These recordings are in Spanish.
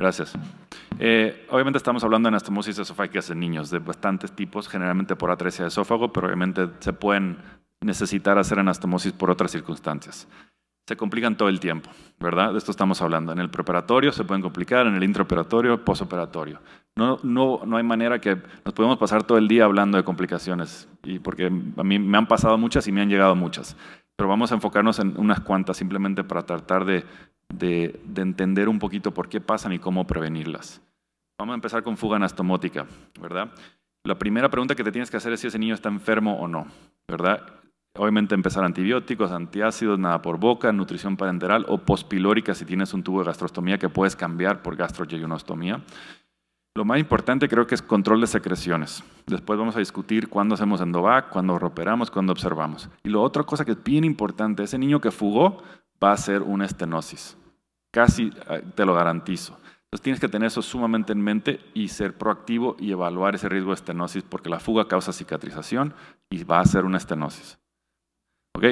Gracias. Eh, obviamente estamos hablando de anastomosis esofágicas en niños, de bastantes tipos, generalmente por atresia de esófago, pero obviamente se pueden necesitar hacer anastomosis por otras circunstancias. Se complican todo el tiempo, ¿verdad? De esto estamos hablando. En el preparatorio se pueden complicar, en el intraoperatorio, posoperatorio. No, no, no hay manera que nos podemos pasar todo el día hablando de complicaciones, y porque a mí me han pasado muchas y me han llegado muchas pero vamos a enfocarnos en unas cuantas simplemente para tratar de de, entender un poquito por qué pasan y cómo prevenirlas. Vamos a empezar con fuga anastomótica, ¿verdad? La primera pregunta que te tienes que hacer es si ese niño está enfermo o no, ¿verdad? Obviamente empezar antibióticos, antiácidos, nada por boca, nutrición parenteral o pospilórica si tienes un tubo de gastrostomía que puedes cambiar por gastroyeyunostomía. Lo más importante creo que es control de secreciones. Después vamos a discutir cuándo hacemos endovac, cuándo roperamos, cuándo observamos. Y lo otra cosa que es bien importante, ese niño que fugó va a ser una estenosis. Casi eh, te lo garantizo. Entonces tienes que tener eso sumamente en mente y ser proactivo y evaluar ese riesgo de estenosis porque la fuga causa cicatrización y va a ser una estenosis. ¿Ok?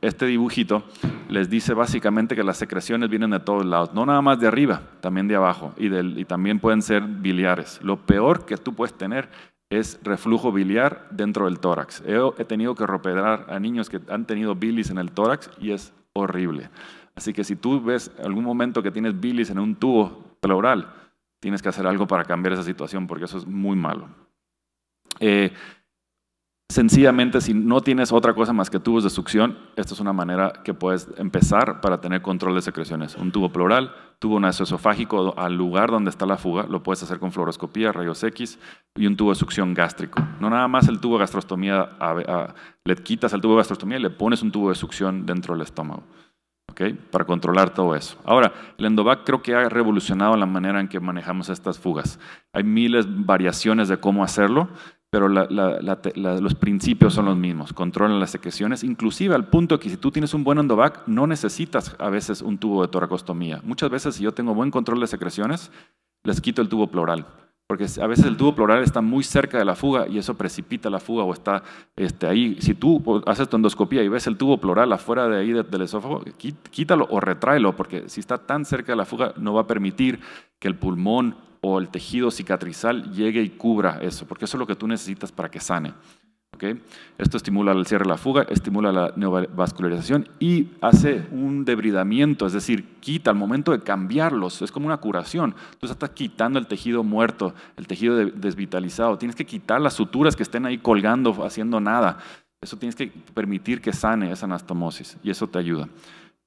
Este dibujito les dice básicamente que las secreciones vienen de todos lados, no nada más de arriba, también de abajo y, también pueden ser biliares. Lo peor que tú puedes tener es reflujo biliar dentro del tórax. He, tenido que reoperar a niños que han tenido bilis en el tórax y es horrible. Así que si tú ves algún momento que tienes bilis en un tubo pleural, tienes que hacer algo para cambiar esa situación porque eso es muy malo. Eh, sencillamente, si no tienes otra cosa más que tubos de succión, esta es una manera que puedes empezar para tener control de secreciones. Un tubo pleural, tubo nasoesofágico al lugar donde está la fuga, lo puedes hacer con fluoroscopía, rayos X y un tubo de succión gástrico. No nada más el tubo de gastrostomía, le quitas el tubo de gastrostomía y le pones un tubo de succión dentro del estómago para controlar todo eso. Ahora, el endovac creo que ha revolucionado la manera en que manejamos estas fugas. Hay miles de variaciones de cómo hacerlo, pero los principios son los mismos. Controlan las secreciones, inclusive al punto que si tú tienes un buen endovac, no necesitas a veces un tubo de toracostomía. Muchas veces si yo tengo buen control de secreciones, les quito el tubo pleural porque a veces el tubo plural está muy cerca de la fuga y eso precipita la fuga o está este, ahí. Si tú haces tu endoscopía y ves el tubo plural afuera de ahí del esófago, quítalo o retráelo, porque si está tan cerca de la fuga no va a permitir que el pulmón o el tejido cicatrizal llegue y cubra eso, porque eso es lo que tú necesitas para que sane. Esto estimula el cierre de la fuga, estimula la neovascularización y hace un debridamiento, es decir, quita al momento de cambiarlos, es como una curación. entonces estás quitando el tejido muerto, el tejido desvitalizado, tienes que quitar las suturas que estén ahí colgando, haciendo nada. Eso tienes que permitir que sane esa anastomosis y eso te ayuda.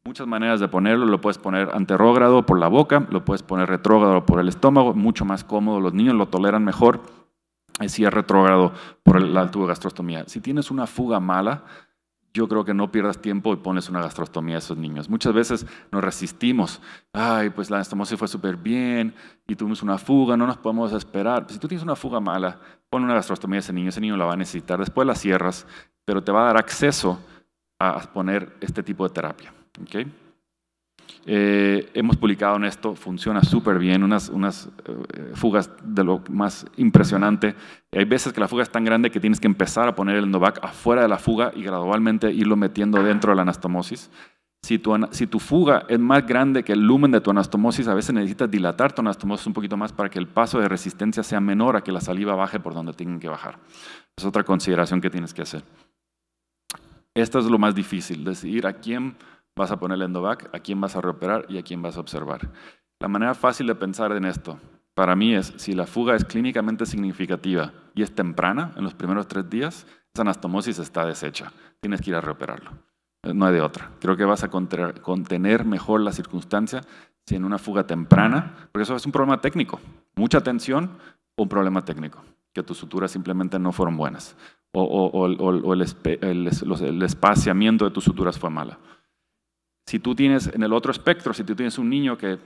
Muchas maneras de ponerlo, lo puedes poner anterógrado por la boca, lo puedes poner retrógrado por el estómago, mucho más cómodo, los niños lo toleran mejor si es retrógrado por el alto de gastrostomía. Si tienes una fuga mala, yo creo que no pierdas tiempo y pones una gastrostomía a esos niños. Muchas veces nos resistimos. Ay, pues la anastomosis fue súper bien y tuvimos una fuga, no nos podemos esperar. Si tú tienes una fuga mala, pon una gastrostomía a ese niño. Ese niño la va a necesitar. Después las cierras, pero te va a dar acceso a poner este tipo de terapia. ¿okay? Eh, hemos publicado en esto, funciona súper bien, unas, unas eh, fugas de lo más impresionante. Hay veces que la fuga es tan grande que tienes que empezar a poner el endovac afuera de la fuga y gradualmente irlo metiendo dentro de la anastomosis. Si tu, si tu fuga es más grande que el lumen de tu anastomosis, a veces necesitas dilatar tu anastomosis un poquito más para que el paso de resistencia sea menor a que la saliva baje por donde tienen que bajar. Es otra consideración que tienes que hacer. Esto es lo más difícil, decidir a quién vas a poner el endovac, a quién vas a reoperar y a quién vas a observar. La manera fácil de pensar en esto, para mí, es si la fuga es clínicamente significativa y es temprana, en los primeros tres días, esa anastomosis está deshecha. Tienes que ir a reoperarlo. Eh, no hay de otra. Creo que vas a contener mejor la circunstancia si en una fuga temprana, porque eso es un problema técnico. Mucha tensión un problema técnico, que tus suturas simplemente no fueron buenas, o, el, el espaciamiento de tus suturas fue mala. Si tú tienes en el otro espectro, si tú tienes un niño que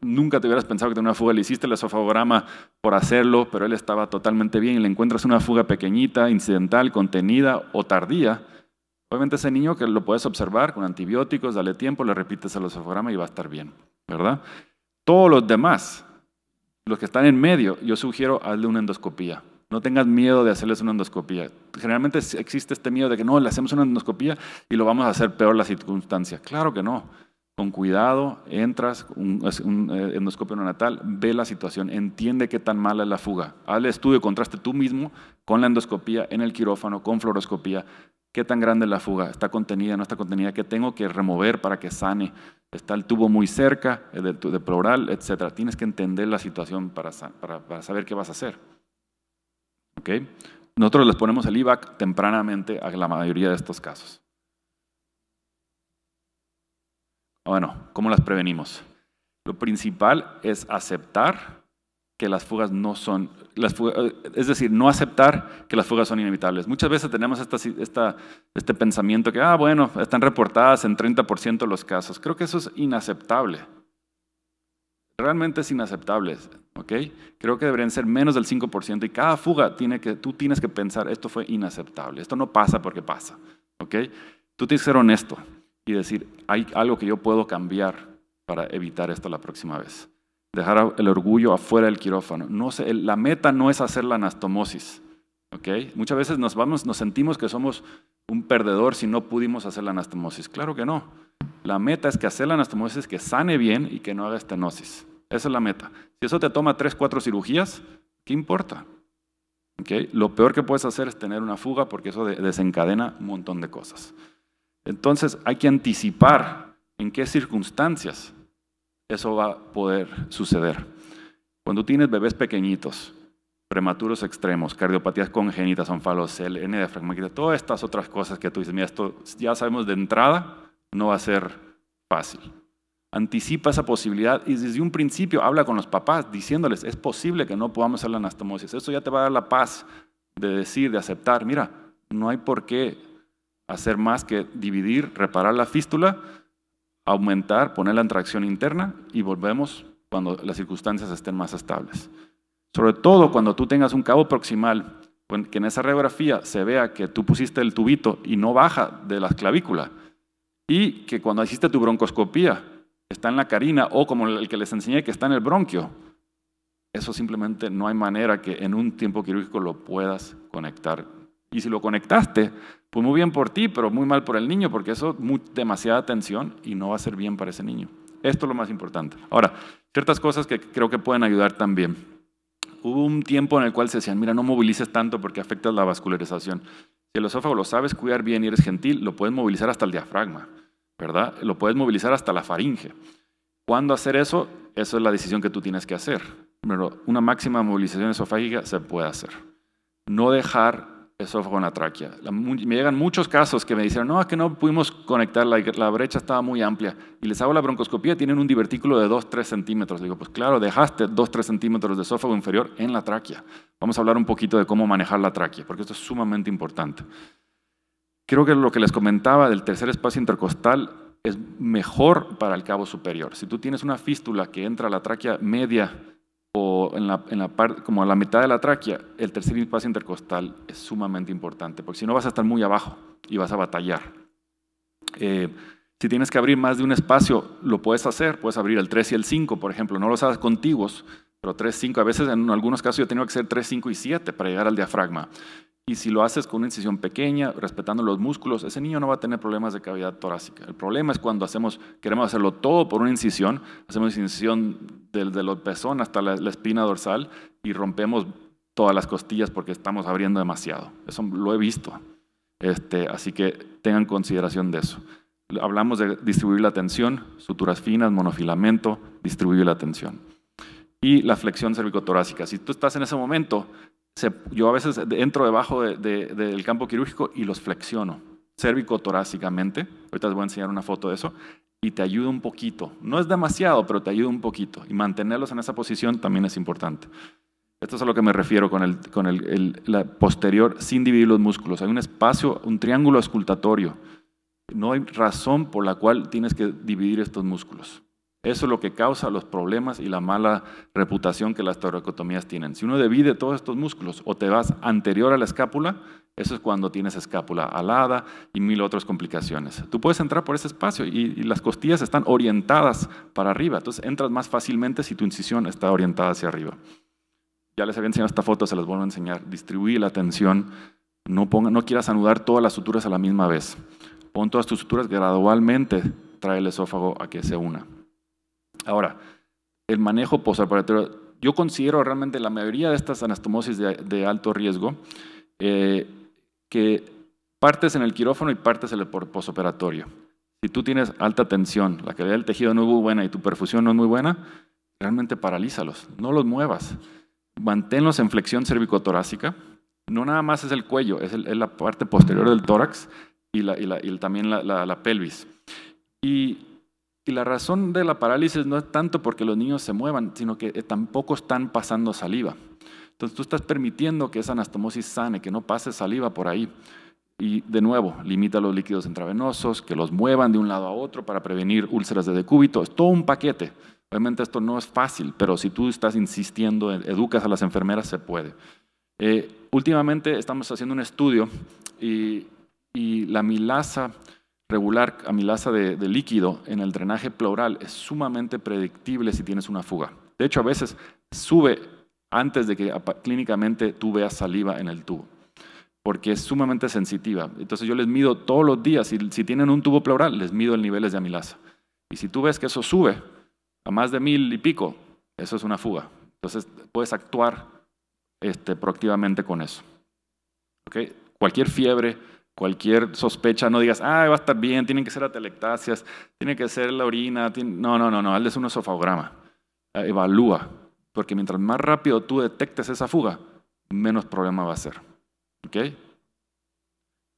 nunca te hubieras pensado que tenía una fuga, le hiciste el esofagograma por hacerlo, pero él estaba totalmente bien y le encuentras una fuga pequeñita, incidental, contenida o tardía, obviamente ese niño que lo puedes observar con antibióticos, dale tiempo, le repites el esofagograma y va a estar bien, ¿verdad? Todos los demás, los que están en medio, yo sugiero hazle una endoscopía. No tengas miedo de hacerles una endoscopía. Generalmente existe este miedo de que no, le hacemos una endoscopía y lo vamos a hacer peor la circunstancia. Claro que no. Con cuidado, entras, un, un eh, endoscopio neonatal, ve la situación, entiende qué tan mala es la fuga. Haz el estudio, contraste tú mismo con la endoscopía, en el quirófano, con fluoroscopía. ¿Qué tan grande es la fuga? ¿Está contenida? ¿No está contenida? ¿Qué tengo que remover para que sane? ¿Está el tubo muy cerca eh, de, de plural, etcétera? Tienes que entender la situación para, para saber qué vas a hacer. ¿Okay? Nosotros les ponemos el IVAC tempranamente a la mayoría de estos casos. Bueno, ¿cómo las prevenimos? Lo principal es aceptar que las fugas no son, es decir, no aceptar que las fugas son inevitables. Muchas veces tenemos esta, este pensamiento que, ah, bueno, están reportadas en 30% de los casos. Creo que eso es inaceptable realmente es inaceptable. ¿ok? Creo que deberían ser menos del 5% y cada fuga tiene que, tú tienes que pensar, esto fue inaceptable, esto no pasa porque pasa. ¿ok? Tú tienes que ser honesto y decir, hay algo que yo puedo cambiar para evitar esto la próxima vez. Dejar el orgullo afuera del quirófano. No la meta no es hacer la anastomosis. ¿ok? Muchas veces nos, vamos, nos sentimos que somos un perdedor si no pudimos hacer la anastomosis. Claro que no. La meta es que hacer la anastomosis que sane bien y que no haga estenosis. Esa es la meta. Si eso te toma tres, cuatro cirugías, ¿qué importa? Lo peor que puedes hacer es tener una fuga porque eso desencadena un montón de cosas. Entonces hay que anticipar en qué circunstancias eso va a poder suceder. Cuando tienes bebés pequeñitos, prematuros extremos, cardiopatías congénitas, anfalocel, N de todas estas otras cosas que tú dices, mira, esto ya sabemos de entrada, no va a ser fácil anticipa esa posibilidad y desde un principio habla con los papás diciéndoles, es posible que no podamos hacer la anastomosis. Eso ya te va a dar la paz de decir, de aceptar, mira, no hay por qué hacer más que dividir, reparar la fístula, aumentar, poner la tracción interna y volvemos cuando las circunstancias estén más estables. Sobre todo cuando tú tengas un cabo proximal, que en esa radiografía se vea que tú pusiste el tubito y no baja de la clavícula, y que cuando hiciste tu broncoscopía está en la carina o como el que les enseñé que está en el bronquio. Eso simplemente no hay manera que en un tiempo quirúrgico lo puedas conectar. Y si lo conectaste, pues muy bien por ti, pero muy mal por el niño, porque eso es demasiada tensión y no va a ser bien para ese niño. Esto es lo más importante. Ahora, ciertas cosas que creo que pueden ayudar también. Hubo un tiempo en el cual se decían, mira, no movilices tanto porque afecta la vascularización. Si el esófago lo sabes cuidar bien y eres gentil, lo puedes movilizar hasta el diafragma. ¿verdad? Lo puedes movilizar hasta la faringe. ¿Cuándo hacer eso? Esa es la decisión que tú tienes que hacer. Pero una máxima movilización esofágica se puede hacer. No dejar esófago en la tráquea. me llegan muchos casos que me dicen, no, es que no pudimos conectar, la, brecha estaba muy amplia. Y les hago la broncoscopía, tienen un divertículo de 2-3 centímetros. Le digo, pues claro, dejaste 2-3 centímetros de esófago inferior en la tráquea. Vamos a hablar un poquito de cómo manejar la tráquea, porque esto es sumamente importante. Creo que lo que les comentaba del tercer espacio intercostal es mejor para el cabo superior. Si tú tienes una fístula que entra a la tráquea media o en la, en la como a la mitad de la tráquea, el tercer espacio intercostal es sumamente importante, porque si no vas a estar muy abajo y vas a batallar. Eh, si tienes que abrir más de un espacio, lo puedes hacer, puedes abrir el 3 y el 5, por ejemplo, no los hagas contiguos, pero 3, 5, a veces en algunos casos yo he tenido que hacer 3, 5 y 7 para llegar al diafragma. Y si lo haces con una incisión pequeña, respetando los músculos, ese niño no va a tener problemas de cavidad torácica. El problema es cuando hacemos, queremos hacerlo todo por una incisión, hacemos incisión del, pezón hasta la, espina dorsal y rompemos todas las costillas porque estamos abriendo demasiado. Eso lo he visto. Este, así que tengan consideración de eso. Hablamos de distribuir la tensión, suturas finas, monofilamento, distribuir la tensión y la flexión cervicotorácica. Si tú estás en ese momento, yo a veces entro debajo del campo quirúrgico y los flexiono cervicotorácicamente. Ahorita te voy a enseñar una foto de eso. Y te ayuda un poquito. No es demasiado, pero te ayuda un poquito. Y mantenerlos en esa posición también es importante. Esto es a lo que me refiero con el, la posterior sin dividir los músculos. Hay un espacio, un triángulo escultatorio, No hay razón por la cual tienes que dividir estos músculos. Eso es lo que causa los problemas y la mala reputación que las toracotomías tienen. Si uno divide todos estos músculos o te vas anterior a la escápula, eso es cuando tienes escápula alada y mil otras complicaciones. Tú puedes entrar por ese espacio y, las costillas están orientadas para arriba. Entonces entras más fácilmente si tu incisión está orientada hacia arriba. Ya les había enseñado esta foto, se las vuelvo a enseñar. Distribuye la tensión. No, ponga, no quieras anudar todas las suturas a la misma vez. Pon todas tus suturas gradualmente. Trae el esófago a que se una. Ahora, el manejo postoperatorio. Yo considero realmente la mayoría de estas anastomosis de, alto riesgo eh, que partes en el quirófano y partes en el postoperatorio. Si tú tienes alta tensión, la calidad del tejido no es muy buena y tu perfusión no es muy buena, realmente paralízalos, no los muevas. Manténlos en flexión cervicotorácica. No nada más es el cuello, es, la parte posterior del tórax y, también la, la pelvis. Y y la razón de la parálisis no es tanto porque los niños se muevan, sino que eh, tampoco están pasando saliva. Entonces tú estás permitiendo que esa anastomosis sane, que no pase saliva por ahí. Y de nuevo, limita los líquidos intravenosos, que los muevan de un lado a otro para prevenir úlceras de decúbito. Es todo un paquete. Obviamente esto no es fácil, pero si tú estás insistiendo, eh, educas a las enfermeras, se puede. Eh, últimamente estamos haciendo un estudio y, y la milasa Regular amilasa de, líquido en el drenaje pleural es sumamente predictible si tienes una fuga. De hecho, a veces sube antes de que clínicamente tú veas saliva en el tubo, porque es sumamente sensitiva. Entonces yo les mido todos los días, si, si tienen un tubo pleural, les mido el niveles de amilasa. Y si tú ves que eso sube a más de mil y pico, eso es una fuga. Entonces puedes actuar este, proactivamente con eso. Cualquier fiebre, cualquier sospecha, no digas, ah, va a estar bien, tienen que ser atelectasias, tiene que ser la orina. No, no, no, no, hazles un esofagograma. Eh, evalúa. Porque mientras más rápido tú detectes esa fuga, menos problema va a ser. ¿Ok?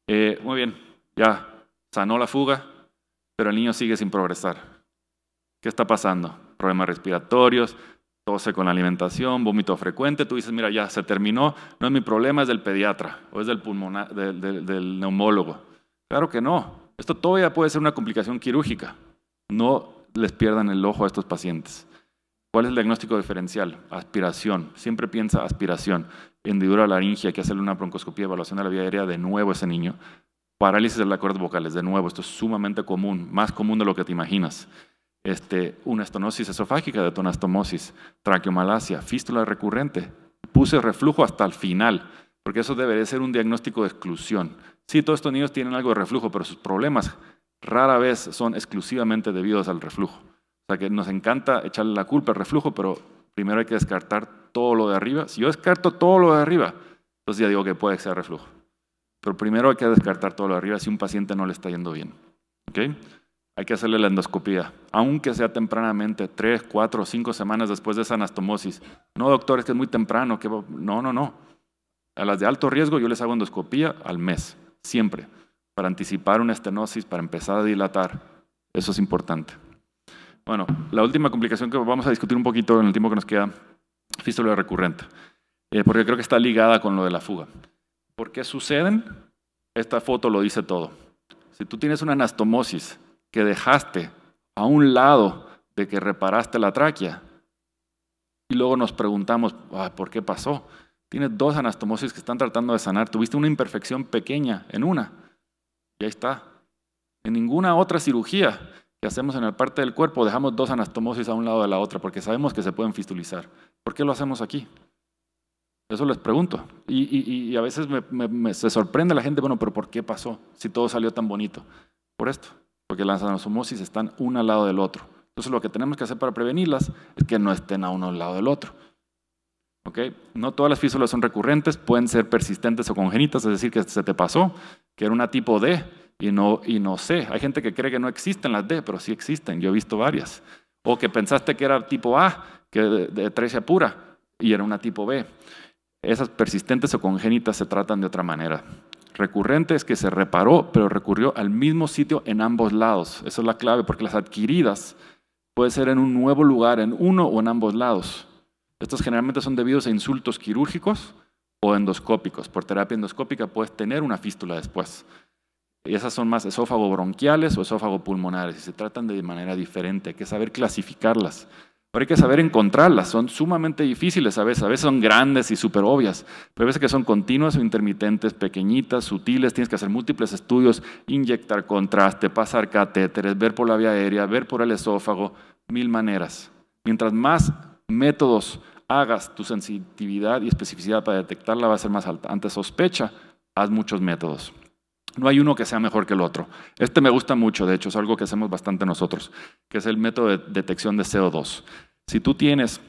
Eh, muy bien, ya sanó la fuga, pero el niño sigue sin progresar. ¿Qué está pasando? Problemas respiratorios, tose con la alimentación, vómito frecuente, tú dices, mira, ya se terminó, no es mi problema, es del pediatra o es del, pulmona, del, neumólogo. Claro que no, esto todavía puede ser una complicación quirúrgica. No les pierdan el ojo a estos pacientes. ¿Cuál es el diagnóstico diferencial? Aspiración. Siempre piensa aspiración. Hendidura laringe, hay que hacerle una broncoscopía, evaluación de la vía aérea de nuevo ese niño. Parálisis de las cuerdas vocales, de nuevo, esto es sumamente común, más común de lo que te imaginas. Este, una estenosis esofágica de tonastomosis, traqueomalacia, fístula recurrente. Puse reflujo hasta el final, porque eso debería ser un diagnóstico de exclusión. Sí, todos estos niños tienen algo de reflujo, pero sus problemas rara vez son exclusivamente debidos al reflujo. O sea que nos encanta echarle la culpa al reflujo, pero primero hay que descartar todo lo de arriba. Si yo descarto todo lo de arriba, entonces ya digo que puede ser reflujo. Pero primero hay que descartar todo lo de arriba si un paciente no le está yendo bien. ¿Okay? hay que hacerle la endoscopía, aunque sea tempranamente, tres, cuatro, cinco semanas después de esa anastomosis. No, doctor, es que es muy temprano. No, no, no. A las de alto riesgo yo les hago endoscopía al mes, siempre, para anticipar una estenosis, para empezar a dilatar. Eso es importante. Bueno, la última complicación que vamos a discutir un poquito en el tiempo que nos queda, fístula recurrente, eh, porque creo que está ligada con lo de la fuga. ¿Por qué suceden? Esta foto lo dice todo. Si tú tienes una anastomosis que dejaste a un lado de que reparaste la tráquea. Y luego nos preguntamos, ah, ¿por qué pasó? Tienes dos anastomosis que están tratando de sanar. Tuviste una imperfección pequeña en una. Y ahí está. En ninguna otra cirugía que hacemos en la parte del cuerpo dejamos dos anastomosis a un lado de la otra porque sabemos que se pueden fistulizar. ¿Por qué lo hacemos aquí? Eso les pregunto. Y, a veces se sorprende la gente, bueno, pero ¿por qué pasó si todo salió tan bonito? Por esto lanzan las anastomosis están una al lado del otro. Entonces lo que tenemos que hacer para prevenirlas es que no estén a uno al lado del otro. ¿ok? No todas las fístulas son recurrentes, pueden ser persistentes o congénitas, es decir, que se te pasó, que era una tipo D y no, y no C. Hay gente que cree que no existen las D, pero sí existen, yo he visto varias. O que pensaste que era tipo A, que de, de 13 pura, y era una tipo B. Esas persistentes o congénitas se tratan de otra manera recurrente es que se reparó, pero recurrió al mismo sitio en ambos lados. Esa es la clave, porque las adquiridas pueden ser en un nuevo lugar, en uno o en ambos lados. Estos generalmente son debidos a insultos quirúrgicos o endoscópicos. Por terapia endoscópica puedes tener una fístula después. Y esas son más esófago bronquiales o esófago pulmonares y se tratan de manera diferente. Hay que saber clasificarlas pero hay que saber encontrarlas. Son sumamente difíciles a veces, a veces son grandes y súper obvias, pero a veces que son continuas o intermitentes, pequeñitas, sutiles, tienes que hacer múltiples estudios, inyectar contraste, pasar catéteres, ver por la vía aérea, ver por el esófago, mil maneras. Mientras más métodos hagas, tu sensibilidad y especificidad para detectarla va a ser más alta. Antes sospecha, haz muchos métodos. No hay uno que sea mejor que el otro. Este me gusta mucho, de hecho, es algo que hacemos bastante nosotros, que es el método de detección de CO2. Si tú tienes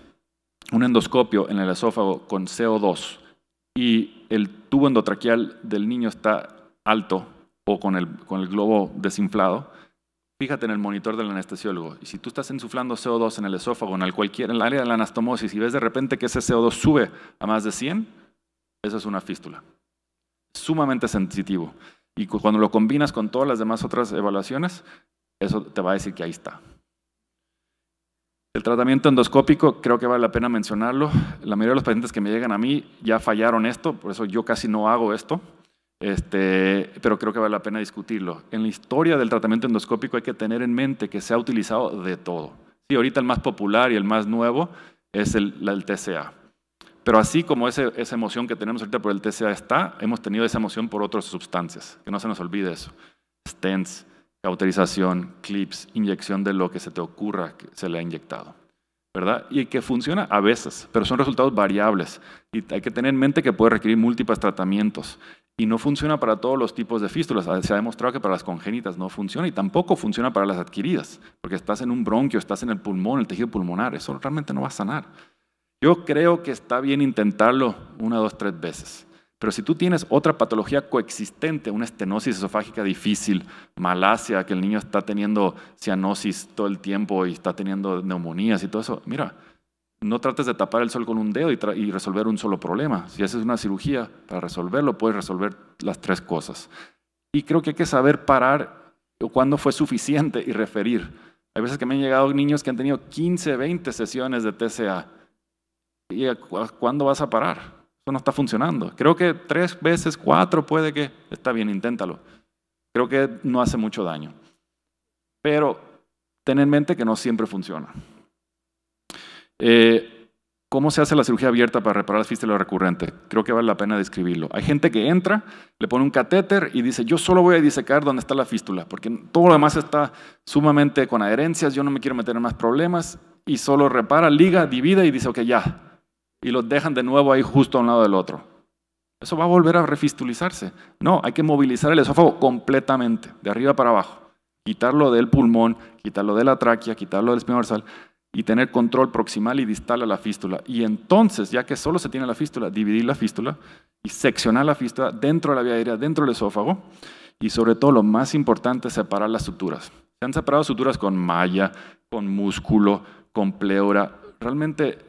un endoscopio en el esófago con CO2 y el tubo endotraqueal del niño está alto o con el, con el globo desinflado, fíjate en el monitor del anestesiólogo. Y si tú estás ensuflando CO2 en el esófago, en el, cualquier, área de la anastomosis, y ves de repente que ese CO2 sube a más de 100, esa es una fístula. Sumamente sensitivo. Y cuando lo combinas con todas las demás otras evaluaciones, eso te va a decir que ahí está. El tratamiento endoscópico, creo que vale la pena mencionarlo. La mayoría de los pacientes que me llegan a mí ya fallaron esto, por eso yo casi no hago esto, este, pero creo que vale la pena discutirlo. En la historia del tratamiento endoscópico hay que tener en mente que se ha utilizado de todo. Sí, ahorita el más popular y el más nuevo es el TCA. Pero así como esa emoción que tenemos ahorita por el TCA está, hemos tenido esa emoción por otras sustancias. Que no se nos olvide eso. Stents, cauterización, clips, inyección de lo que se te ocurra que se le ha inyectado. ¿Verdad? Y que funciona a veces, pero son resultados variables. Y hay que tener en mente que puede requerir múltiples tratamientos. Y no funciona para todos los tipos de fístulas. Se ha demostrado que para las congénitas no funciona y tampoco funciona para las adquiridas, porque estás en un bronquio, estás en el pulmón, el tejido pulmonar. Eso realmente no va a sanar. Yo creo que está bien intentarlo una, dos, tres veces. Pero si tú tienes otra patología coexistente, una estenosis esofágica difícil, malasia, que el niño está teniendo cianosis todo el tiempo y está teniendo neumonías y todo eso, mira, no trates de tapar el sol con un dedo y, resolver un solo problema. Si haces una cirugía para resolverlo, puedes resolver las tres cosas. Y creo que hay que saber parar cuándo fue suficiente y referir. Hay veces que me han llegado niños que han tenido 15, 20 sesiones de TCA ¿Y cuándo vas a parar? Eso no está funcionando. Creo que tres veces, cuatro puede que... Está bien, inténtalo. Creo que no hace mucho daño. Pero ten en mente que no siempre funciona. Eh, ¿Cómo se hace la cirugía abierta para reparar la fístula recurrente? Creo que vale la pena describirlo. Hay gente que entra, le pone un catéter y dice, yo solo voy a disecar donde está la fístula, porque todo lo demás está sumamente con adherencias, yo no me quiero meter en más problemas, y solo repara, liga, divide y dice, ok, ya, y los dejan de nuevo ahí justo a un lado del otro. Eso va a volver a refistulizarse. No, hay que movilizar el esófago completamente, de arriba para abajo. Quitarlo del pulmón, quitarlo de la tráquea, quitarlo del espino dorsal y tener control proximal y distal a la fístula. Y entonces, ya que solo se tiene la fístula, dividir la fístula y seccionar la fístula dentro de la vía aérea, dentro del esófago y sobre todo lo más importante, separar las suturas. Se han separado suturas con malla, con músculo, con pleura. Realmente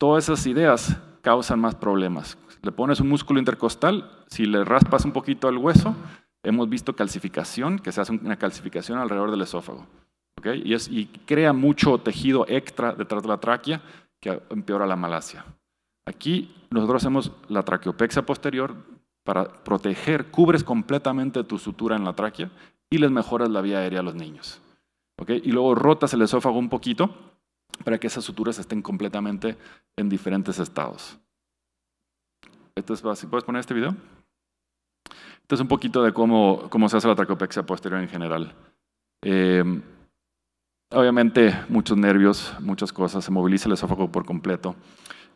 todas esas ideas causan más problemas. Le pones un músculo intercostal, si le raspas un poquito al hueso, hemos visto calcificación, que se hace una calcificación alrededor del esófago. Y, crea mucho tejido extra detrás de la tráquea que empeora la malasia. Aquí nosotros hacemos la traqueopexia posterior para proteger, cubres completamente tu sutura en la tráquea y les mejoras la vía aérea a los niños. Y luego rotas el esófago un poquito para que esas suturas estén completamente en diferentes estados. Esto es básico. ¿Puedes poner este video? Esto es un poquito de cómo, cómo se hace la tracopexia posterior en general. Eh, obviamente, muchos nervios, muchas cosas, se moviliza el esófago por completo.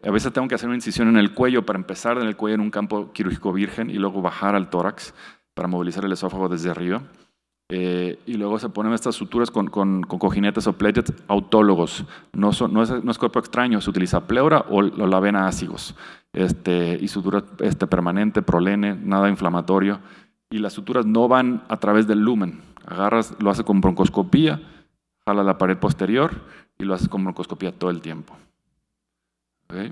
A veces tengo que hacer una incisión en el cuello para empezar en el cuello en un campo quirúrgico virgen y luego bajar al tórax para movilizar el esófago desde arriba. Eh, y luego se ponen estas suturas con, con, cojinetes o pledges autólogos. No, no, es, cuerpo extraño, se utiliza pleura o, o la vena ácidos Este, y sutura este, permanente, prolene, nada inflamatorio. Y las suturas no van a través del lumen. Agarras, lo haces con broncoscopía, jala la pared posterior y lo haces con broncoscopía todo el tiempo. Eh,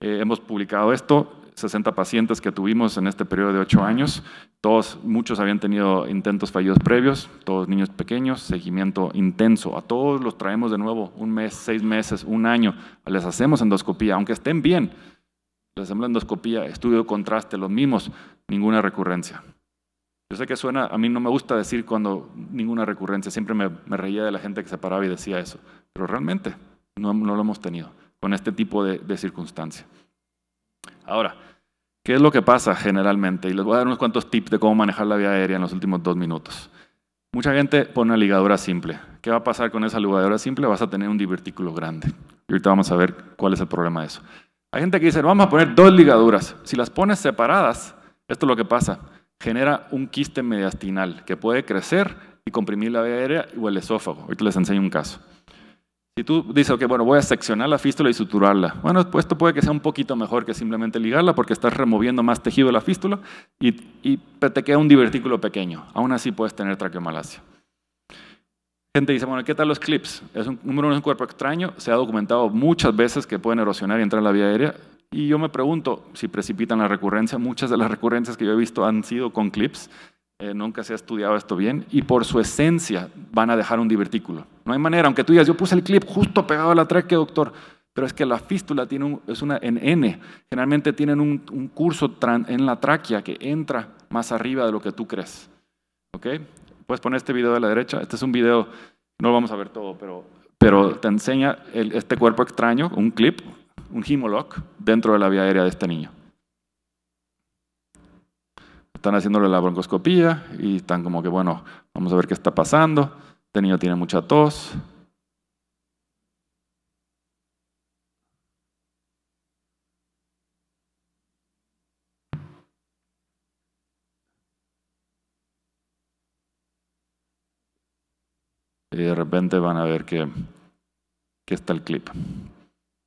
hemos publicado esto, 60 pacientes que tuvimos en este periodo de 8 años. Todos, muchos habían tenido intentos fallidos previos, todos niños pequeños, seguimiento intenso. A todos los traemos de nuevo un mes, seis meses, un año. Les hacemos endoscopía, aunque estén bien. Les hacemos endoscopía, estudio contraste, los mismos, ninguna recurrencia. Yo sé que suena, a mí no me gusta decir cuando ninguna recurrencia, siempre me, reía de la gente que se paraba y decía eso, pero realmente no, no lo hemos tenido con este tipo de, de circunstancia. Ahora, ¿qué es lo que pasa generalmente? Y les voy a dar unos cuantos tips de cómo manejar la vía aérea en los últimos dos minutos. Mucha gente pone una ligadura simple. ¿Qué va a pasar con esa ligadura simple? Vas a tener un divertículo grande. Y ahorita vamos a ver cuál es el problema de eso. Hay gente que dice, vamos a poner dos ligaduras. Si las pones separadas, esto es lo que pasa. Genera un quiste mediastinal que puede crecer y comprimir la vía aérea o el esófago. Ahorita les enseño un caso. Si tú dices, ok, bueno, voy a seccionar la fístula y suturarla. Bueno, pues esto puede que sea un poquito mejor que simplemente ligarla porque estás removiendo más tejido de la fístula y, te queda un divertículo pequeño. Aún así puedes tener traqueomalacia. Gente dice, bueno, ¿qué tal los clips? Es un, número uno, es un cuerpo extraño, se ha documentado muchas veces que pueden erosionar y entrar en la vía aérea. Y yo me pregunto si precipitan la recurrencia. Muchas de las recurrencias que yo he visto han sido con clips. Eh, nunca se ha estudiado esto bien, y por su esencia van a dejar un divertículo. No hay manera, aunque tú digas, yo puse el clip justo pegado a la tráquea, doctor, pero es que la fístula tiene es una en N, generalmente tienen un, curso en la tráquea que entra más arriba de lo que tú crees. ¿Ok? Puedes poner este video de la derecha, este es un video, no lo vamos a ver todo, pero, pero te enseña este cuerpo extraño, un clip, un hemolock, dentro de la vía aérea de este niño están haciéndole la broncoscopía y están como que, bueno, vamos a ver qué está pasando. Este niño tiene mucha tos. Y de repente van a ver que, está el clip.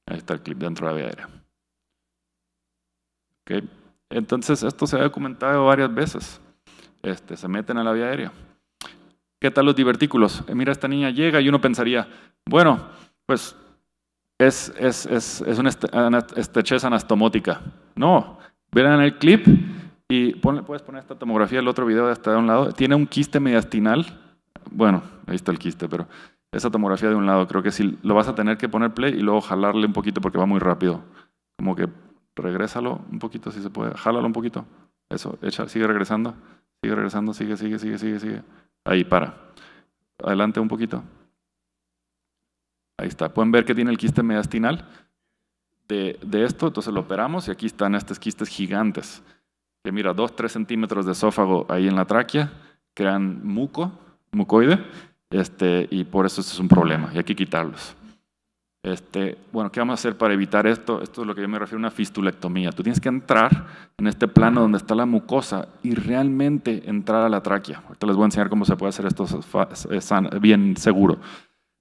Ahí está el clip dentro de la aérea. Entonces esto se ha documentado varias veces. Este, se meten a la vía aérea. ¿Qué tal los divertículos? Eh, mira, esta niña llega y uno pensaría, bueno, pues es, es, es, es una estrechez anastomótica. No, verán el clip y puedes poner esta tomografía, el otro video de hasta de un lado. Tiene un quiste mediastinal. Bueno, ahí está el quiste, pero esa tomografía de un lado. Creo que si sí, lo vas a tener que poner play y luego jalarle un poquito porque va muy rápido. Como que regrésalo un poquito si se puede, jálalo un poquito. Eso, echa, sigue regresando, sigue regresando, sigue, sigue, sigue, sigue, sigue. Ahí, para. Adelante un poquito. Ahí está. Pueden ver que tiene el quiste mediastinal de, de esto, entonces lo operamos y aquí están estos quistes gigantes. Que mira, dos, tres centímetros de esófago ahí en la tráquea, crean muco, mucoide, este, y por eso esto es un problema y hay que quitarlos. Este, bueno, ¿qué vamos a hacer para evitar esto? Esto es lo que yo me refiero a una fistulectomía. Tú tienes que entrar en este plano donde está la mucosa y realmente entrar a la tráquea. Ahorita les voy a enseñar cómo se puede hacer esto eh, bien seguro.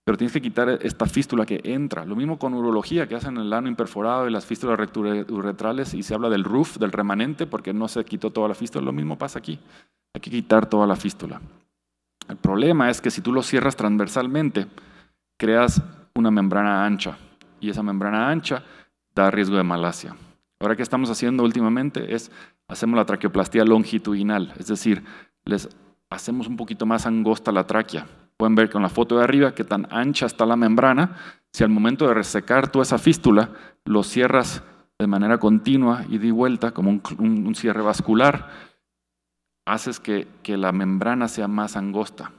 Pero tienes que quitar esta fístula que entra. Lo mismo con urología, que hacen el ano imperforado y las fístulas uretrales y se habla del roof, del remanente, porque no se quitó toda la fístula. Lo mismo pasa aquí. Hay que quitar toda la fístula. El problema es que si tú lo cierras transversalmente, creas una membrana ancha y esa membrana ancha da riesgo de malasia. Ahora ¿qué estamos haciendo últimamente es hacemos la traqueoplastía longitudinal, es decir, les hacemos un poquito más angosta la tráquea. Pueden ver con la foto de arriba que tan ancha está la membrana. Si al momento de resecar toda esa fístula lo cierras de manera continua y de vuelta, como un, cierre vascular, haces que la membrana sea más angosta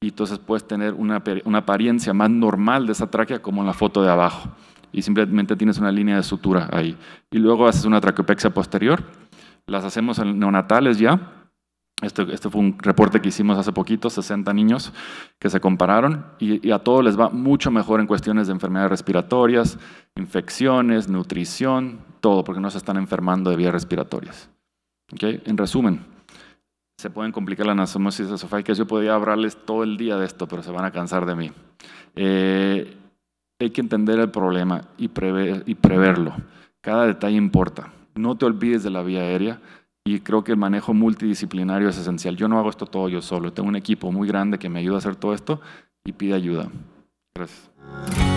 y entonces puedes tener una, apariencia más normal de esa tráquea como en la foto de abajo. Y simplemente tienes una línea de sutura ahí. Y luego haces una traqueopexia posterior. Las hacemos en neonatales ya. Este, este fue un reporte que hicimos hace poquito, 60 niños que se compararon y, a todos les va mucho mejor en cuestiones de enfermedades respiratorias, infecciones, nutrición, todo, porque no se están enfermando de vías respiratorias. ¿Okay? En resumen, se pueden complicar las anastomosis que Yo podría hablarles todo el día de esto, pero se van a cansar de mí. Eh, hay que entender el problema y, y preverlo. Cada detalle importa. No te olvides de la vía aérea y creo que el manejo multidisciplinario es esencial. Yo no hago esto todo yo solo. Tengo un equipo muy grande que me ayuda a hacer todo esto y pide ayuda. Gracias.